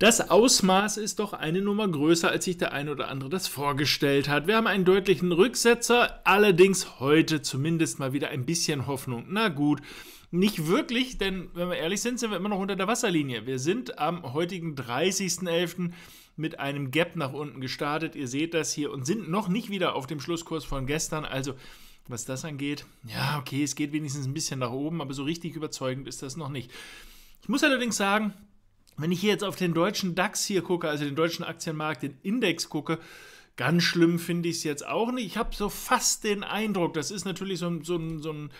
Das Ausmaß ist doch eine Nummer größer, als sich der eine oder andere das vorgestellt hat. Wir haben einen deutlichen Rücksetzer, allerdings heute zumindest mal wieder ein bisschen Hoffnung. Na gut, nicht wirklich, denn wenn wir ehrlich sind, sind wir immer noch unter der Wasserlinie. Wir sind am heutigen 30.11. mit einem Gap nach unten gestartet. Ihr seht das hier und sind noch nicht wieder auf dem Schlusskurs von gestern. Also was das angeht, ja, okay, es geht wenigstens ein bisschen nach oben, aber so richtig überzeugend ist das noch nicht. Ich muss allerdings sagen, wenn ich hier jetzt auf den deutschen DAX hier gucke, also den deutschen Aktienmarkt, den Index gucke, ganz schlimm finde ich es jetzt auch nicht. Ich habe so fast den Eindruck, das ist natürlich so, so, so ein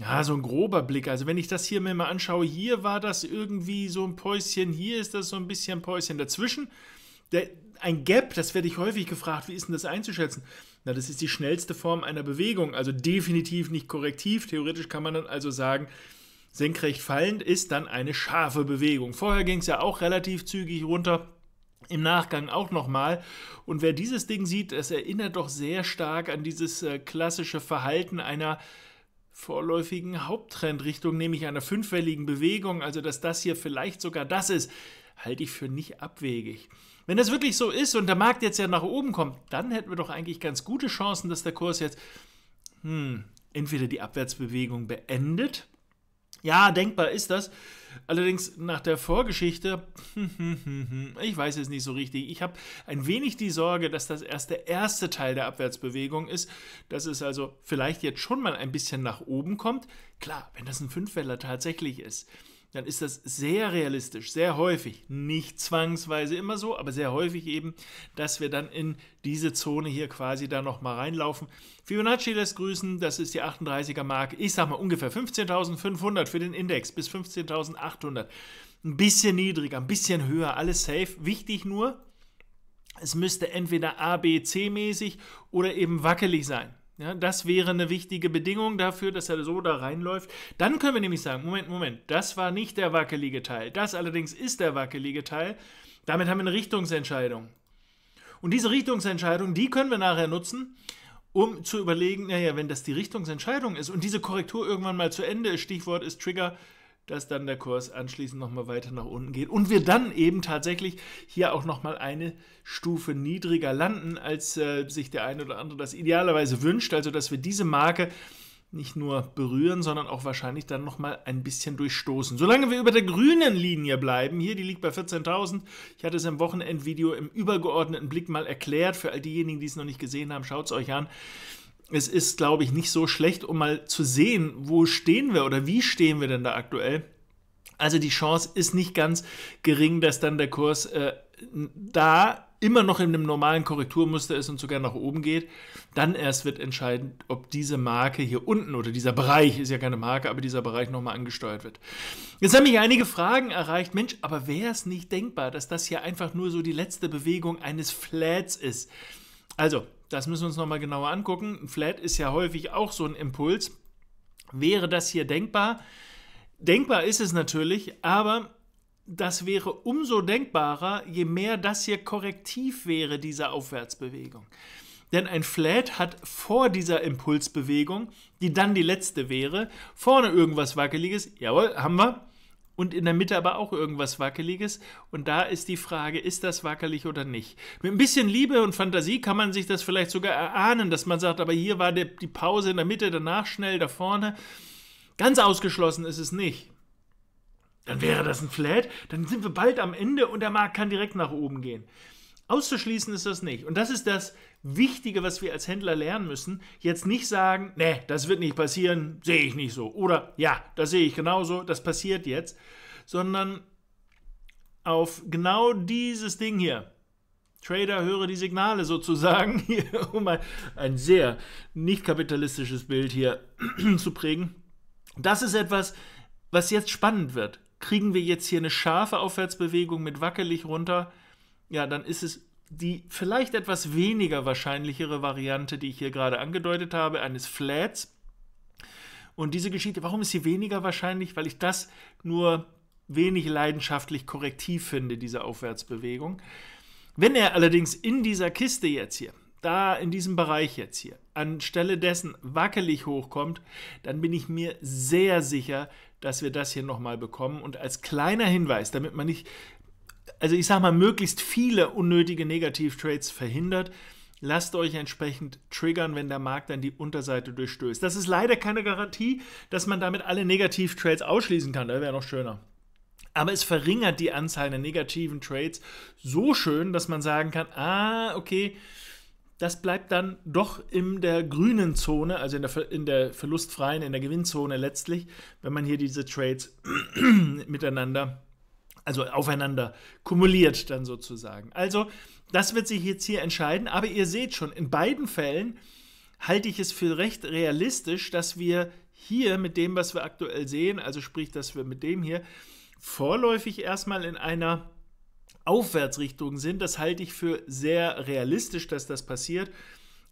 ja, so ein grober Blick. Also, wenn ich das hier mir mal anschaue, hier war das irgendwie so ein Päuschen, hier ist das so ein bisschen Päuschen. Dazwischen, der, ein Gap, das werde ich häufig gefragt, wie ist denn das einzuschätzen? Na, das ist die schnellste Form einer Bewegung, also definitiv nicht korrektiv. Theoretisch kann man dann also sagen, Senkrecht fallend ist dann eine scharfe Bewegung. Vorher ging es ja auch relativ zügig runter. Im Nachgang auch nochmal. Und wer dieses Ding sieht, es erinnert doch sehr stark an dieses äh, klassische Verhalten einer vorläufigen Haupttrendrichtung, nämlich einer fünfwelligen Bewegung. Also, dass das hier vielleicht sogar das ist, halte ich für nicht abwegig. Wenn das wirklich so ist und der Markt jetzt ja nach oben kommt, dann hätten wir doch eigentlich ganz gute Chancen, dass der Kurs jetzt hm, entweder die Abwärtsbewegung beendet ja, denkbar ist das. Allerdings nach der Vorgeschichte, ich weiß es nicht so richtig. Ich habe ein wenig die Sorge, dass das erst der erste Teil der Abwärtsbewegung ist, dass es also vielleicht jetzt schon mal ein bisschen nach oben kommt. Klar, wenn das ein Fünfweller tatsächlich ist dann ist das sehr realistisch, sehr häufig, nicht zwangsweise immer so, aber sehr häufig eben, dass wir dann in diese Zone hier quasi da nochmal reinlaufen. Fibonacci lässt grüßen, das ist die 38er Marke, ich sag mal ungefähr 15.500 für den Index bis 15.800. Ein bisschen niedriger, ein bisschen höher, alles safe. Wichtig nur, es müsste entweder abc mäßig oder eben wackelig sein. Ja, das wäre eine wichtige Bedingung dafür, dass er so da reinläuft. Dann können wir nämlich sagen, Moment, Moment, das war nicht der wackelige Teil. Das allerdings ist der wackelige Teil. Damit haben wir eine Richtungsentscheidung. Und diese Richtungsentscheidung, die können wir nachher nutzen, um zu überlegen, naja, wenn das die Richtungsentscheidung ist und diese Korrektur irgendwann mal zu Ende ist, Stichwort ist Trigger, dass dann der Kurs anschließend nochmal weiter nach unten geht und wir dann eben tatsächlich hier auch nochmal eine Stufe niedriger landen, als äh, sich der eine oder andere das idealerweise wünscht. Also, dass wir diese Marke nicht nur berühren, sondern auch wahrscheinlich dann nochmal ein bisschen durchstoßen. Solange wir über der grünen Linie bleiben, hier, die liegt bei 14.000. Ich hatte es im Wochenendvideo im übergeordneten Blick mal erklärt. Für all diejenigen, die es noch nicht gesehen haben, schaut es euch an es ist, glaube ich, nicht so schlecht, um mal zu sehen, wo stehen wir oder wie stehen wir denn da aktuell. Also die Chance ist nicht ganz gering, dass dann der Kurs äh, da immer noch in einem normalen Korrekturmuster ist und sogar nach oben geht, dann erst wird entscheidend, ob diese Marke hier unten oder dieser Bereich, ist ja keine Marke, aber dieser Bereich nochmal angesteuert wird. Jetzt haben mich einige Fragen erreicht. Mensch, aber wäre es nicht denkbar, dass das hier einfach nur so die letzte Bewegung eines Flats ist? Also, das müssen wir uns nochmal genauer angucken. Ein Flat ist ja häufig auch so ein Impuls. Wäre das hier denkbar? Denkbar ist es natürlich, aber das wäre umso denkbarer, je mehr das hier korrektiv wäre, diese Aufwärtsbewegung. Denn ein Flat hat vor dieser Impulsbewegung, die dann die letzte wäre, vorne irgendwas Wackeliges, jawohl, haben wir, und in der Mitte aber auch irgendwas Wackeliges. Und da ist die Frage, ist das wackelig oder nicht? Mit ein bisschen Liebe und Fantasie kann man sich das vielleicht sogar erahnen, dass man sagt, aber hier war der, die Pause in der Mitte, danach schnell da vorne. Ganz ausgeschlossen ist es nicht. Dann wäre das ein Flat, dann sind wir bald am Ende und der Markt kann direkt nach oben gehen. Auszuschließen ist das nicht. Und das ist das Wichtige, was wir als Händler lernen müssen. Jetzt nicht sagen, nee, das wird nicht passieren, sehe ich nicht so. Oder ja, das sehe ich genauso, das passiert jetzt. Sondern auf genau dieses Ding hier. Trader höre die Signale sozusagen, hier, um ein, ein sehr nicht kapitalistisches Bild hier zu prägen. Das ist etwas, was jetzt spannend wird. Kriegen wir jetzt hier eine scharfe Aufwärtsbewegung mit wackelig runter? ja, dann ist es die vielleicht etwas weniger wahrscheinlichere Variante, die ich hier gerade angedeutet habe, eines Flats. Und diese Geschichte, warum ist sie weniger wahrscheinlich? Weil ich das nur wenig leidenschaftlich korrektiv finde, diese Aufwärtsbewegung. Wenn er allerdings in dieser Kiste jetzt hier, da in diesem Bereich jetzt hier, anstelle dessen wackelig hochkommt, dann bin ich mir sehr sicher, dass wir das hier nochmal bekommen. Und als kleiner Hinweis, damit man nicht also ich sag mal, möglichst viele unnötige Negativ-Trades verhindert. Lasst euch entsprechend triggern, wenn der Markt dann die Unterseite durchstößt. Das ist leider keine Garantie, dass man damit alle Negativ-Trades ausschließen kann. Das wäre noch schöner. Aber es verringert die Anzahl der negativen Trades so schön, dass man sagen kann, ah, okay, das bleibt dann doch in der grünen Zone, also in der, in der verlustfreien, in der Gewinnzone letztlich, wenn man hier diese Trades miteinander also aufeinander kumuliert dann sozusagen. Also das wird sich jetzt hier entscheiden, aber ihr seht schon, in beiden Fällen halte ich es für recht realistisch, dass wir hier mit dem, was wir aktuell sehen, also sprich, dass wir mit dem hier vorläufig erstmal in einer Aufwärtsrichtung sind. Das halte ich für sehr realistisch, dass das passiert.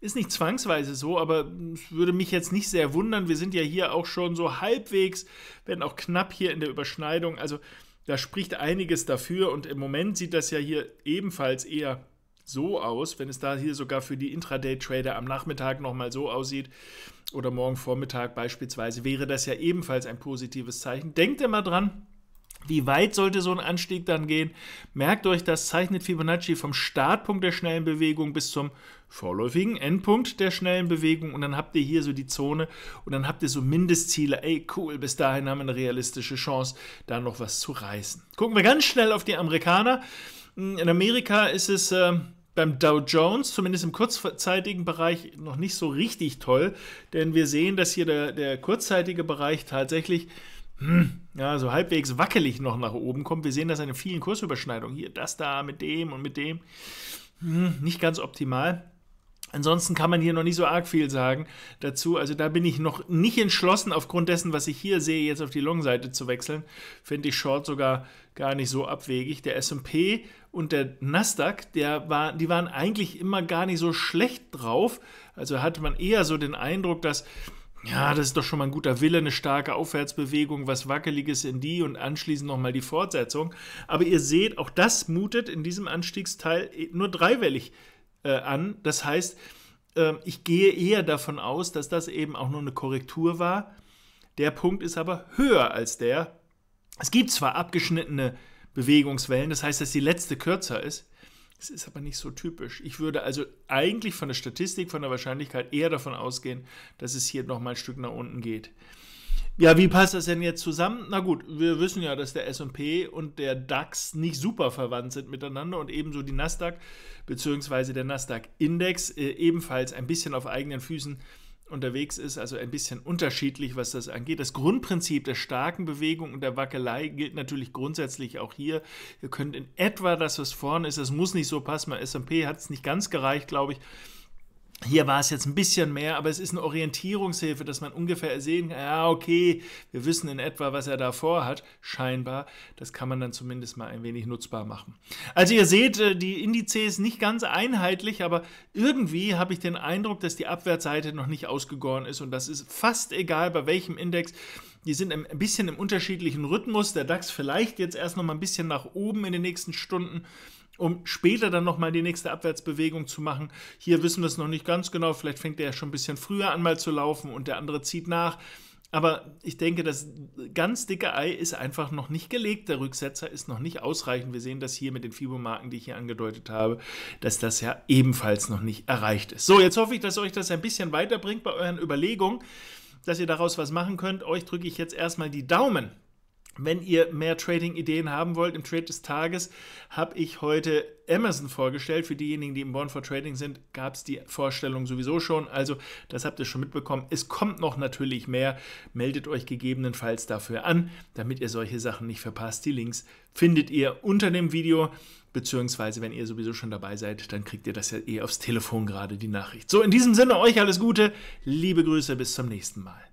Ist nicht zwangsweise so, aber es würde mich jetzt nicht sehr wundern. Wir sind ja hier auch schon so halbwegs, werden auch knapp hier in der Überschneidung. Also da spricht einiges dafür und im Moment sieht das ja hier ebenfalls eher so aus, wenn es da hier sogar für die Intraday-Trader am Nachmittag nochmal so aussieht oder morgen Vormittag beispielsweise, wäre das ja ebenfalls ein positives Zeichen. Denkt immer dran, wie weit sollte so ein Anstieg dann gehen? Merkt euch, das zeichnet Fibonacci vom Startpunkt der schnellen Bewegung bis zum vorläufigen Endpunkt der schnellen Bewegung und dann habt ihr hier so die Zone und dann habt ihr so Mindestziele. Ey, cool, bis dahin haben wir eine realistische Chance, da noch was zu reißen. Gucken wir ganz schnell auf die Amerikaner. Hm, in Amerika ist es. Äh, beim Dow Jones, zumindest im kurzzeitigen Bereich, noch nicht so richtig toll, denn wir sehen, dass hier der, der kurzzeitige Bereich tatsächlich hm, ja, so halbwegs wackelig noch nach oben kommt. Wir sehen das in vielen Kursüberschneidungen. Hier, das da mit dem und mit dem. Hm, nicht ganz optimal. Ansonsten kann man hier noch nicht so arg viel sagen dazu. Also da bin ich noch nicht entschlossen, aufgrund dessen, was ich hier sehe, jetzt auf die Long-Seite zu wechseln. Finde ich Short sogar gar nicht so abwegig. Der S&P und der Nasdaq, der war, die waren eigentlich immer gar nicht so schlecht drauf. Also hatte man eher so den Eindruck, dass ja, das ist doch schon mal ein guter Wille, eine starke Aufwärtsbewegung, was Wackeliges in die und anschließend nochmal die Fortsetzung. Aber ihr seht, auch das mutet in diesem Anstiegsteil nur dreiwellig äh, an. Das heißt, äh, ich gehe eher davon aus, dass das eben auch nur eine Korrektur war. Der Punkt ist aber höher als der. Es gibt zwar abgeschnittene Bewegungswellen, das heißt, dass die letzte kürzer ist, es ist aber nicht so typisch. Ich würde also eigentlich von der Statistik, von der Wahrscheinlichkeit eher davon ausgehen, dass es hier nochmal ein Stück nach unten geht. Ja, wie passt das denn jetzt zusammen? Na gut, wir wissen ja, dass der SP und der DAX nicht super verwandt sind miteinander und ebenso die Nasdaq bzw. der Nasdaq-Index äh, ebenfalls ein bisschen auf eigenen Füßen äh, unterwegs ist, also ein bisschen unterschiedlich, was das angeht. Das Grundprinzip der starken Bewegung und der Wackelei gilt natürlich grundsätzlich auch hier. Ihr könnt in etwa das, was vorne ist, das muss nicht so passen. Bei S&P hat es nicht ganz gereicht, glaube ich, hier war es jetzt ein bisschen mehr, aber es ist eine Orientierungshilfe, dass man ungefähr sehen kann, ja, okay, wir wissen in etwa, was er da vorhat, scheinbar. Das kann man dann zumindest mal ein wenig nutzbar machen. Also ihr seht, äh, die Indizes nicht ganz einheitlich, aber irgendwie habe ich den Eindruck, dass die Abwärtsseite noch nicht ausgegoren ist und das ist fast egal, bei welchem Index. Die sind ein bisschen im unterschiedlichen Rhythmus. Der DAX vielleicht jetzt erst noch mal ein bisschen nach oben in den nächsten Stunden um später dann nochmal die nächste Abwärtsbewegung zu machen. Hier wissen wir es noch nicht ganz genau. Vielleicht fängt er ja schon ein bisschen früher an mal zu laufen und der andere zieht nach. Aber ich denke, das ganz dicke Ei ist einfach noch nicht gelegt. Der Rücksetzer ist noch nicht ausreichend. Wir sehen das hier mit den Fibomarken, die ich hier angedeutet habe, dass das ja ebenfalls noch nicht erreicht ist. So, jetzt hoffe ich, dass euch das ein bisschen weiterbringt bei euren Überlegungen, dass ihr daraus was machen könnt. Euch drücke ich jetzt erstmal die Daumen, wenn ihr mehr Trading-Ideen haben wollt, im Trade des Tages habe ich heute Amazon vorgestellt. Für diejenigen, die im Born for Trading sind, gab es die Vorstellung sowieso schon. Also, das habt ihr schon mitbekommen. Es kommt noch natürlich mehr. Meldet euch gegebenenfalls dafür an, damit ihr solche Sachen nicht verpasst. Die Links findet ihr unter dem Video. Beziehungsweise, wenn ihr sowieso schon dabei seid, dann kriegt ihr das ja eh aufs Telefon gerade die Nachricht. So, in diesem Sinne, euch alles Gute. Liebe Grüße, bis zum nächsten Mal.